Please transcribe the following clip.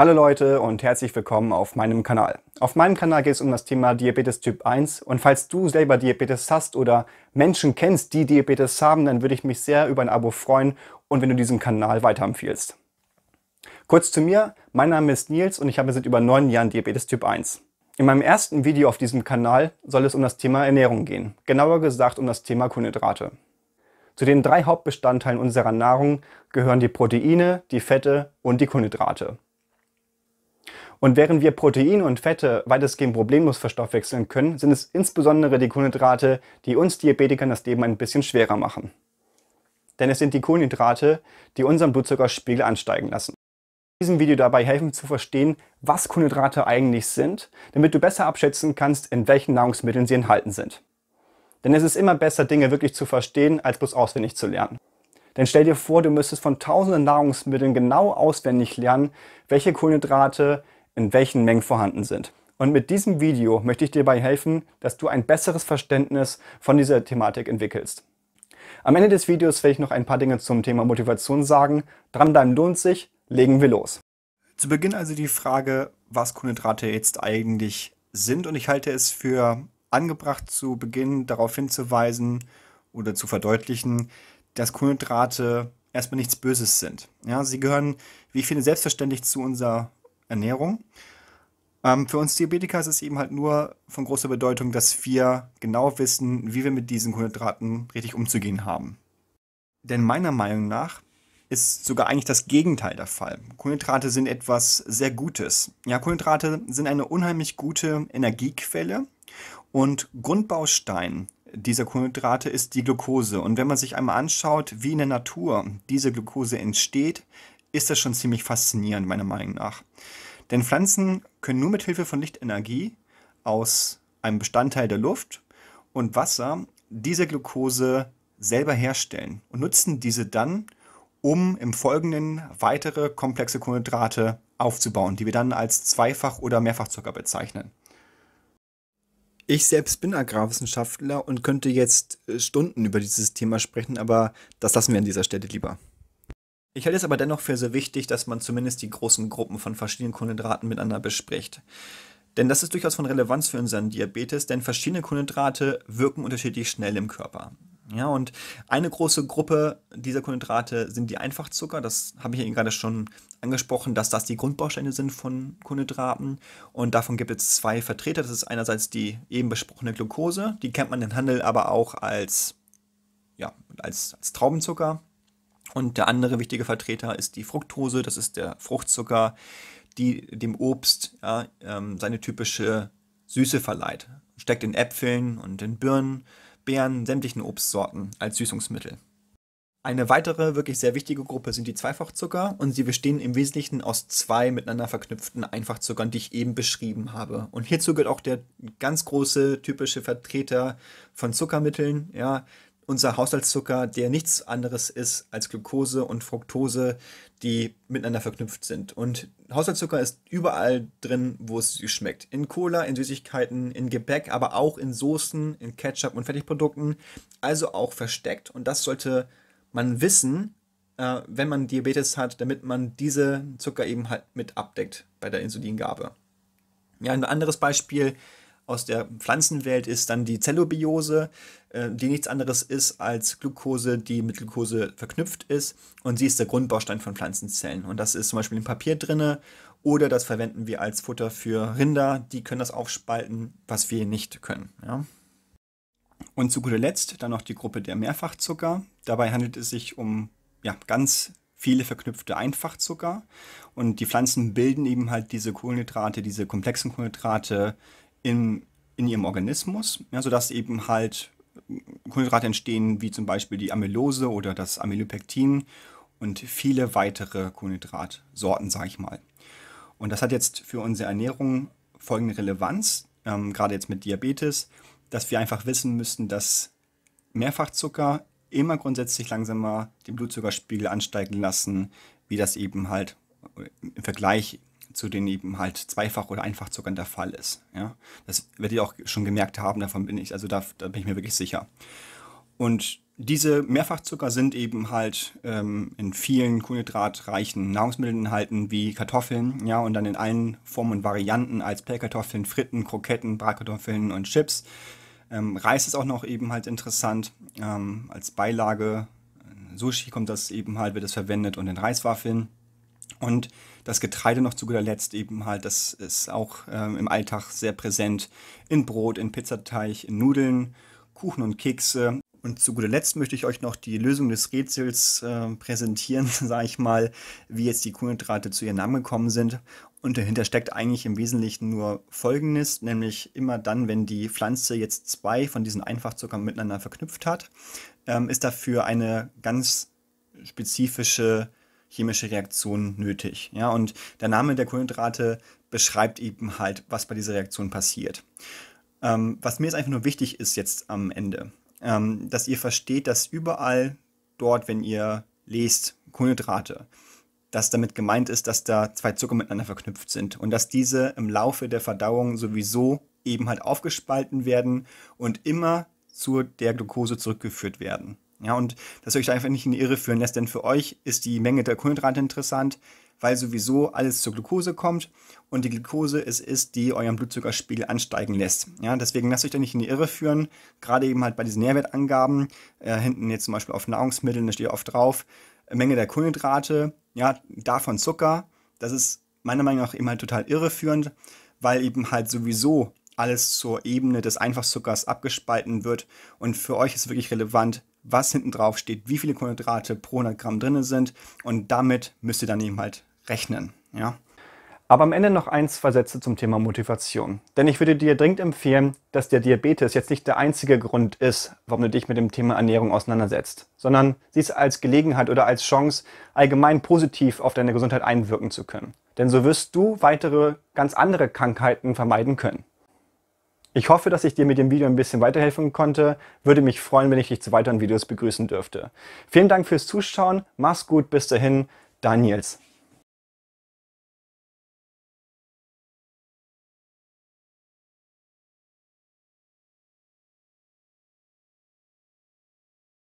Hallo Leute und herzlich willkommen auf meinem Kanal. Auf meinem Kanal geht es um das Thema Diabetes Typ 1 und falls du selber Diabetes hast oder Menschen kennst, die Diabetes haben, dann würde ich mich sehr über ein Abo freuen und wenn du diesen Kanal weiterempfiehlst. Kurz zu mir, mein Name ist Nils und ich habe seit über neun Jahren Diabetes Typ 1. In meinem ersten Video auf diesem Kanal soll es um das Thema Ernährung gehen, genauer gesagt um das Thema Kohlenhydrate. Zu den drei Hauptbestandteilen unserer Nahrung gehören die Proteine, die Fette und die Kohlenhydrate. Und während wir Proteine und Fette weitestgehend problemlos verstoffwechseln können, sind es insbesondere die Kohlenhydrate, die uns Diabetikern das Leben ein bisschen schwerer machen. Denn es sind die Kohlenhydrate, die unseren Blutzuckerspiegel ansteigen lassen. In diesem Video dabei helfen zu verstehen, was Kohlenhydrate eigentlich sind, damit du besser abschätzen kannst, in welchen Nahrungsmitteln sie enthalten sind. Denn es ist immer besser, Dinge wirklich zu verstehen, als bloß auswendig zu lernen. Denn stell dir vor, du müsstest von tausenden Nahrungsmitteln genau auswendig lernen, welche Kohlenhydrate, in welchen Mengen vorhanden sind. Und mit diesem Video möchte ich dir dabei helfen, dass du ein besseres Verständnis von dieser Thematik entwickelst. Am Ende des Videos werde ich noch ein paar Dinge zum Thema Motivation sagen. Dranbleiben lohnt sich, legen wir los. Zu Beginn also die Frage, was Kohlenhydrate jetzt eigentlich sind. Und ich halte es für angebracht, zu Beginn darauf hinzuweisen oder zu verdeutlichen, dass Kohlenhydrate erstmal nichts Böses sind. Ja, sie gehören, wie ich finde, selbstverständlich zu unserer Ernährung. Ähm, für uns Diabetiker ist es eben halt nur von großer Bedeutung, dass wir genau wissen, wie wir mit diesen Kohlenhydraten richtig umzugehen haben. Denn meiner Meinung nach ist sogar eigentlich das Gegenteil der Fall. Kohlenhydrate sind etwas sehr Gutes. Ja, Kohlenhydrate sind eine unheimlich gute Energiequelle und Grundbaustein dieser Kohlenhydrate ist die Glucose. Und wenn man sich einmal anschaut, wie in der Natur diese Glucose entsteht, ist das schon ziemlich faszinierend, meiner Meinung nach. Denn Pflanzen können nur mit Hilfe von Lichtenergie aus einem Bestandteil der Luft und Wasser diese Glucose selber herstellen und nutzen diese dann, um im Folgenden weitere komplexe Kohlenhydrate aufzubauen, die wir dann als Zweifach- oder Mehrfachzucker bezeichnen. Ich selbst bin Agrarwissenschaftler und könnte jetzt äh, Stunden über dieses Thema sprechen, aber das lassen wir an dieser Stelle lieber. Ich halte es aber dennoch für sehr wichtig, dass man zumindest die großen Gruppen von verschiedenen Kohlenhydraten miteinander bespricht. Denn das ist durchaus von Relevanz für unseren Diabetes, denn verschiedene Kohlenhydrate wirken unterschiedlich schnell im Körper. Ja, und eine große Gruppe dieser Kohlenhydrate sind die Einfachzucker. Das habe ich Ihnen gerade schon angesprochen, dass das die Grundbausteine sind von Kohlenhydraten. Und davon gibt es zwei Vertreter. Das ist einerseits die eben besprochene Glucose. Die kennt man im Handel aber auch als, ja, als, als Traubenzucker. Und der andere wichtige Vertreter ist die Fructose, das ist der Fruchtzucker, die dem Obst ja, ähm, seine typische Süße verleiht. Steckt in Äpfeln und in Birnen, Beeren, sämtlichen Obstsorten als Süßungsmittel. Eine weitere wirklich sehr wichtige Gruppe sind die Zweifachzucker und sie bestehen im Wesentlichen aus zwei miteinander verknüpften Einfachzuckern, die ich eben beschrieben habe. Und hierzu gehört auch der ganz große typische Vertreter von Zuckermitteln, ja, unser Haushaltszucker, der nichts anderes ist als Glucose und Fructose, die miteinander verknüpft sind. Und Haushaltszucker ist überall drin, wo es süß schmeckt. In Cola, in Süßigkeiten, in Gebäck, aber auch in Soßen, in Ketchup und Fertigprodukten. Also auch versteckt. Und das sollte man wissen, äh, wenn man Diabetes hat, damit man diese Zucker eben halt mit abdeckt bei der Insulingabe. Ja, ein anderes Beispiel aus der Pflanzenwelt ist dann die Zellobiose, äh, die nichts anderes ist als Glucose, die mit Glucose verknüpft ist. Und sie ist der Grundbaustein von Pflanzenzellen. Und das ist zum Beispiel im Papier drin. oder das verwenden wir als Futter für Rinder. Die können das aufspalten, was wir nicht können. Ja? Und zu guter Letzt dann noch die Gruppe der Mehrfachzucker. Dabei handelt es sich um ja, ganz viele verknüpfte Einfachzucker. Und die Pflanzen bilden eben halt diese Kohlenhydrate, diese komplexen Kohlenhydrate in, in ihrem Organismus, ja, sodass eben halt Kohlenhydrate entstehen, wie zum Beispiel die Amylose oder das Amylopektin und viele weitere Kohlenhydratsorten, sage ich mal. Und das hat jetzt für unsere Ernährung folgende Relevanz, ähm, gerade jetzt mit Diabetes, dass wir einfach wissen müssen, dass Mehrfachzucker immer grundsätzlich langsamer den Blutzuckerspiegel ansteigen lassen, wie das eben halt im Vergleich zu denen eben halt zweifach oder einfach Zuckern der Fall ist. Ja? Das werdet ihr auch schon gemerkt haben, davon bin ich, also da, da bin ich mir wirklich sicher. Und diese Mehrfachzucker sind eben halt ähm, in vielen kohlenhydratreichen Nahrungsmitteln enthalten, wie Kartoffeln, ja, und dann in allen Formen und Varianten als Pellkartoffeln, Fritten, Kroketten, Bratkartoffeln und Chips. Ähm, Reis ist auch noch eben halt interessant ähm, als Beilage. Sushi kommt das eben halt, wird es verwendet und in Reiswaffeln. Und das Getreide noch zu guter Letzt eben halt, das ist auch ähm, im Alltag sehr präsent in Brot, in Pizzateig, in Nudeln, Kuchen und Kekse. Und zu guter Letzt möchte ich euch noch die Lösung des Rätsels äh, präsentieren, sage ich mal, wie jetzt die Kohlenhydrate zu ihrem Namen gekommen sind. Und dahinter steckt eigentlich im Wesentlichen nur Folgendes, nämlich immer dann, wenn die Pflanze jetzt zwei von diesen Einfachzuckern miteinander verknüpft hat, ähm, ist dafür eine ganz spezifische chemische Reaktion nötig. Ja, und der Name der Kohlenhydrate beschreibt eben halt, was bei dieser Reaktion passiert. Ähm, was mir jetzt einfach nur wichtig ist jetzt am Ende, ähm, dass ihr versteht, dass überall dort, wenn ihr lest Kohlenhydrate, dass damit gemeint ist, dass da zwei Zucker miteinander verknüpft sind und dass diese im Laufe der Verdauung sowieso eben halt aufgespalten werden und immer zu der Glucose zurückgeführt werden. Ja, und dass ihr euch da einfach nicht in die Irre führen lässt, denn für euch ist die Menge der Kohlenhydrate interessant, weil sowieso alles zur Glucose kommt und die Glucose es ist, die euren Blutzuckerspiegel ansteigen lässt. Ja, deswegen lasst euch da nicht in die Irre führen, gerade eben halt bei diesen Nährwertangaben, äh, hinten jetzt zum Beispiel auf Nahrungsmitteln, da steht oft drauf, Menge der Kohlenhydrate, ja, davon Zucker, das ist meiner Meinung nach eben halt total irreführend, weil eben halt sowieso alles zur Ebene des Einfachzuckers abgespalten wird und für euch ist wirklich relevant, was hinten drauf steht, wie viele Kohlenhydrate pro 100 Gramm drin sind und damit müsst ihr dann eben halt rechnen. Ja? Aber am Ende noch ein, zwei Sätze zum Thema Motivation. Denn ich würde dir dringend empfehlen, dass der Diabetes jetzt nicht der einzige Grund ist, warum du dich mit dem Thema Ernährung auseinandersetzt, sondern siehst als Gelegenheit oder als Chance, allgemein positiv auf deine Gesundheit einwirken zu können. Denn so wirst du weitere ganz andere Krankheiten vermeiden können. Ich hoffe, dass ich dir mit dem Video ein bisschen weiterhelfen konnte. Würde mich freuen, wenn ich dich zu weiteren Videos begrüßen dürfte. Vielen Dank fürs Zuschauen. Mach's gut. Bis dahin. Daniels.